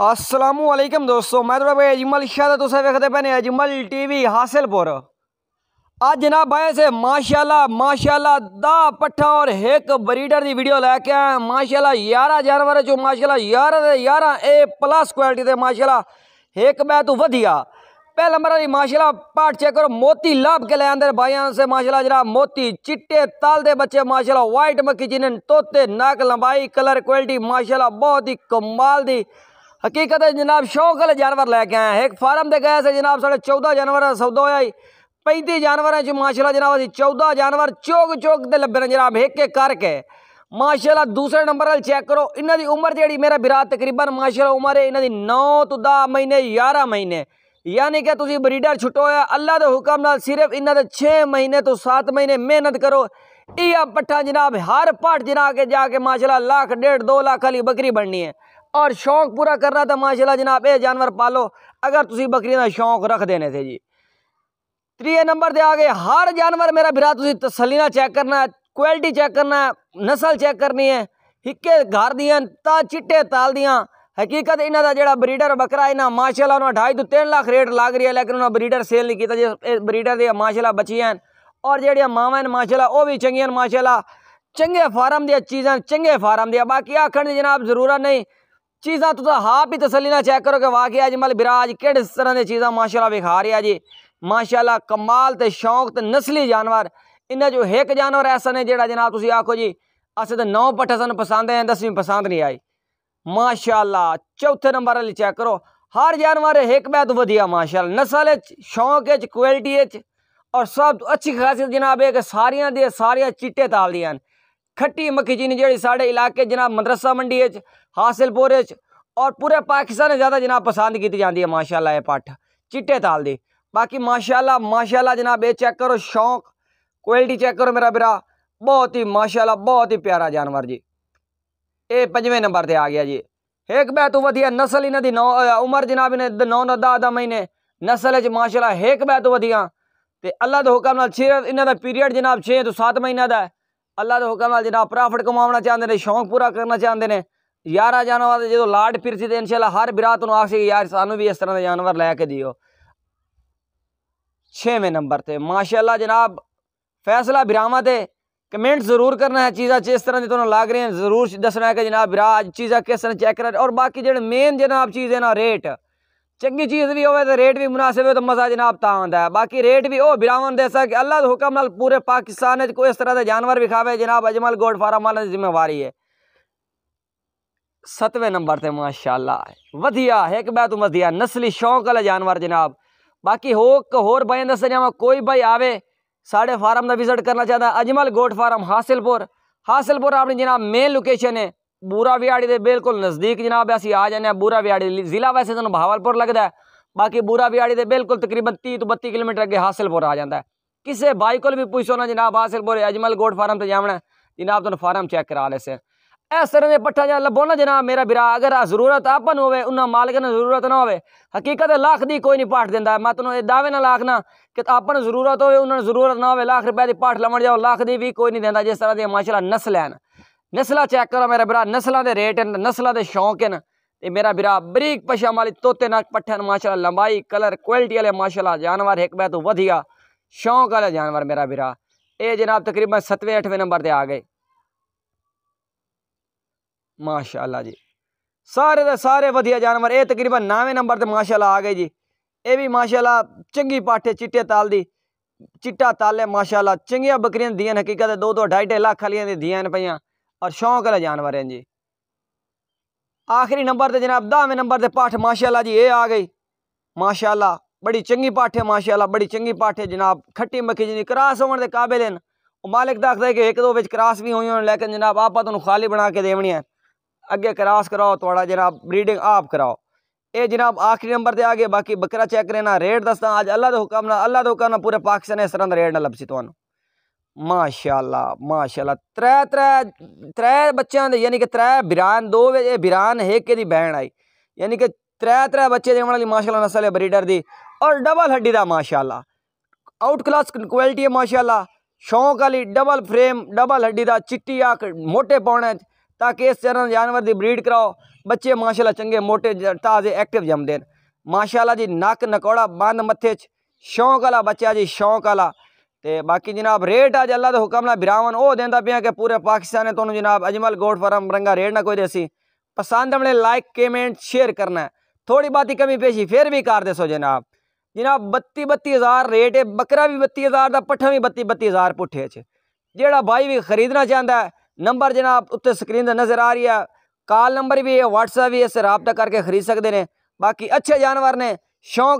السلام علیکم دوستو میں تھوڑا بھائی اجمل شاہ تو سب خطے پہنے اجمل ٹی وی حاصل پور آج جناب بھائی سے ماشاءاللہ ماشاءاللہ دا پٹھا اور ہیک بریڈر دی ویڈیو لے کے آئے ماشاءاللہ یارہ جانور جو ماشاءاللہ یارہ دے یارہ اے پلس کوالٹی دے ماشاءاللہ ہیک میں تو ودھیا پہلا نمبر دی ماشاءاللہ پارٹ چیک کرو موتی لاب کے لے اندر بھائیان سے ماشاءاللہ جناب موتی چٹے تال دے بچے ماشاءاللہ وائٹ مکی جنن توتے ناک لمبائی کلر کوالٹی ماشاءاللہ بہت ہی کمال دی حقیقت جناب شوق والے جانور لے کے آیا ایک فارم دے گئے سے جناب ساڑھے چودہ جانور سودا ہوا جی پینتی جانور ہیں جو جی، ماشاء اللہ جناب چودہ جانور چوک چوک دے لبے جناب ایک ایک کر کے ماشاء اللہ دوسرے نمبر والے چیک کرو دی عمر جیڑی میرا برات تقریباً ماشاء اللہ عمر ہے دی نو تو دس مہینے یارہ مہینے یعنی کہ تھی بریڈر چھٹو ہے اللہ کے حکم نال صرف دے چھ مہینے تو سات مہینے محنت کرو یہ پٹھا جناب ہر پٹ جنا کے جا کے ماشاء اللہ ڈیڑھ دو لاکھ والی بکری بننی ہے اور شوق پورا کرنا رہا تھا ماشاءاللہ جناب اے جانور پالو اگر تسی بکری نہ شوق رکھ دینے تھے جی تریے نمبر دے آگے ہر جانور میرا بھرا تسی تسلی چیک کرنا ہے کوالٹی چیک کرنا ہے نسل چیک کرنی ہے ہکے گھار دیاں تا چٹے تال دیاں حقیقت جڑا بریڈر بکرا ہے ماشاءاللہ انہا ڈھائی تو تین لاکھ ریٹ لگ رہی ہے لیکن انہا بریڈر سیل نہیں کیتا جس بریڈر دیا ماشاءاللہ بچی ہیں اور جہاں ہیں ماشاءاللہ او بھی چنگی ہیں ماشاءاللہ چنگے فارم دیا چیزیں چنگے فارم دیا باقی آکھن دی جناب ضرورت نہیں چیزاں تا بھی تسلی میں چیک کرو کہ واقعی اجمل براج کہ چیزیں ماشاء اللہ وکھا رہے ہیں جی ماشاء اللہ کمال تو شوق نسلی جانور انہیں جو ایک جانور ایسا نہیں جا جناب تھی آخو جی اصل تو نو پٹا سن پسند ہیں دسویں پسند نہیں آئی ماشاء اللہ چوتھے نمبر والی چیک کرو ہر جانور ایک بہت ودیا ماشاء اللہ نسل شوق کوالٹی اور سب اچھی خاصیت جناب ہے کہ سارے داریاں چیٹے تالدی کھٹی مکھی چینی جی سارے علاقے جناب مدرسہ منڈی حاصل پورے اور پورے پاکستان زیادہ جناب پسند کی جاتی ہے ماشاءاللہ یہ پٹ چٹے تال دی باقی ماشاءاللہ ماشاءاللہ جناب یہ چیک کرو شوق کوالٹی چیک کرو میرا برا بہت ہی ماشاءاللہ بہت ہی پیارا جانور جی اے پنجویں نمبر تے آ گیا جی ایک ہیک تو ودیا نسل انہاں دی نو عمر جناب نے نو نو دہاں ادھا مہینے نسل وچ ماشاءاللہ ایک ہیک تو ودیا تے اللہ دے حکم نال چھ انہاں دا پیریڈ جناب چھ تو سات مہینہ دا ہے اللہ دے حکم نال جناب پرافٹ کماونا چاہندے نے شوق پورا کرنا چاہندے نے یارہ جانور جی لاڈ پھر سی تے انشاءاللہ ہر برات نو آخس کہ یار سانو بھی اس طرح دے جانور لے کے دیو دھویں نمبر تے ماشاءاللہ جناب فیصلہ براواں تے کمنٹ ضرور کرنا ہے چیزاں جس طرح کی تعلیم لگ رہی ہیں ضرور دسنا ہے کہ جناب چیک اور باقی چیزیں مین جناب چیزیں ریٹ چنگی چیز بھی ہوئے ریٹ بھی مناسب ہوئے تو مزہ جناب تا آتا ہے باقی ریٹ بھی او براون دے سکے اللہ حکم نال پورے پاکستان کوئی اس طرح جانور بھی کھاوے جناب اجمل گوڑ فارم والے کی ذمہ واری ہے ستویں نمبر تھے ماشاءاللہ اللہ ودیا ہے کہ بہت نسلی شوق والے جانور جناب باقی ہوک ہور اندر سے جا کوئی بھائی آوے ساڑے فارم دا وزٹ کرنا چاہتا ہے اجمل گوٹ فارم حاصل پور حاصل پور اپنی جناب مین لوکیشن ہے بورا ویاڑی دے بلکل نزدیک جناب اِس آ جائیں بورا ویاڑی ضلع ویسے تعلق بھاول پور لگ دا ہے باقی بورا بیاڑی دے بلکل تقریباً تی تو بتی کلومیٹر میٹر اگے ہاسل پور آ ہے کسے بھائی کل بھی پوچھو نا جناب حاصل پور اجمل گوڑ فارم سے جام ہے جناب تمہیں فارم چیک کرا لے سیا اس پٹھا دے لبو نا جناب میرا برا اگر ضرورت اپن ہوئے انہا مالک نے ضرورت نہ ہوئے حقیقت ہے لاکھ دی کوئی نہیں دیندہ ہے میں تنہوں یہ دعوے نہ لاکھ نہ کہ اپن ضرورت ہوئے انہا ضرورت نہ ہوئے لاکھ روپیہ دی پٹ لمر جاؤ لاکھ دی بھی کوئی نہیں دیندہ جس طرح دی ماشاءاللہ نسل ہے نا نسلہ چیک کرو میرا برا نسلہ دے ریٹ ہیں نسلہ دے شوق ہیں میرا برا بریک پشا مالی توتے ناک پٹھے ہیں ماشاءاللہ لمبائی کلر کوالٹی والے ماشاءاللہ جانوار جانور ایک بہت ودھیا شوق والا جانور میرا برا اے جناب تقریباً ستوے اٹھویں نمبر دے آ گئے جی سارے دے سارے ودھیا جانور اے تقریباً نام نمبر سے ماشاءاللہ اللہ آ گئے جی اے بھی ماشاءاللہ چنگی پاٹھے چٹے تال دی چٹا تالے ماشاء ماشاءاللہ چنگیاں بکریاں دیاں حقیقت دو دو ڈھائی ڈے لکھ دیاں پہیاں اور شوق رہے جانور ہیں جی آخری نمبر تے جناب دہویں نمبر تے پاٹھ ماشاءاللہ جی یہ آ گئی ماشاءاللہ بڑی چنگی پٹھ ہے ماشاءاللہ بڑی چنگی پٹھ ہے جناب کھٹی مکھی جنی کراس ہون دے قابل ہیں نالک تو آخر کہ ایک دو کراس بھی ہوئی ہون لیکن جناب آپ تو خالی بنا کے دیونی ہے اگے کراس کراؤ تھوڑا جناب بریڈنگ آپ کراؤ اے جناب آخری نمبر تے آ گئے باقی بکرا چیک رہنا ریٹ دستا اج اللہ دے حکم نہ اللہ دے حکم کرنا پورے پاکستان اس طرح ریٹ نہ لبسی تانوں ماشاءاللہ ماشاءاللہ ترے ترے ترے بچیاں دے یعنی کہ ترے بیران دو وے بران ہے دی بہن آئی یعنی کہ ترے ترے بچے ہونے والی ماشاءاللہ نسل ہے بریڈر دی اور ڈبل ہڈی دا ماشاءاللہ آؤٹ کلاس کوالٹی ہے ماشاءاللہ شوق والی ڈبل فریم ڈبل ہڈی دا چٹی موٹے پونے تاکہ اس طرح جانور دی بریڈ کراؤ بچے ماشاءاللہ چنگے موٹے تازے ایکٹیو جم دین ماشاءاللہ جی نک نکوڑا بند متھے چ شوق والا بچہ جی شوق والا تے باقی جناب ریٹ آ اللہ دے حکم کا براون او دیا پہ کہ پورے پاکستان نے تو جناب اجمل گوڈ فارم رنگا ریٹ نہ کوئی دے سی پسند اپنے لائک کمینٹ شیئر کرنا ہے تھوڑی باتی کمی پیشی پھر بھی کر دسو جناب جناب بتی بتی ہزار ریٹ ہے بکرا بھی بتی ہزار دا پٹھا بھی بتی بتی ہزار پٹھے جیڑا بھائی بھی خریدنا چاہتا ہے نمبر جناب اتنے سکرین دے نظر آ رہی ہے کال نمبر بھی ہے واٹس اپ بھی اسے رابطہ کر کے خرید سکتے ہیں باقی اچھے جانور نے شوق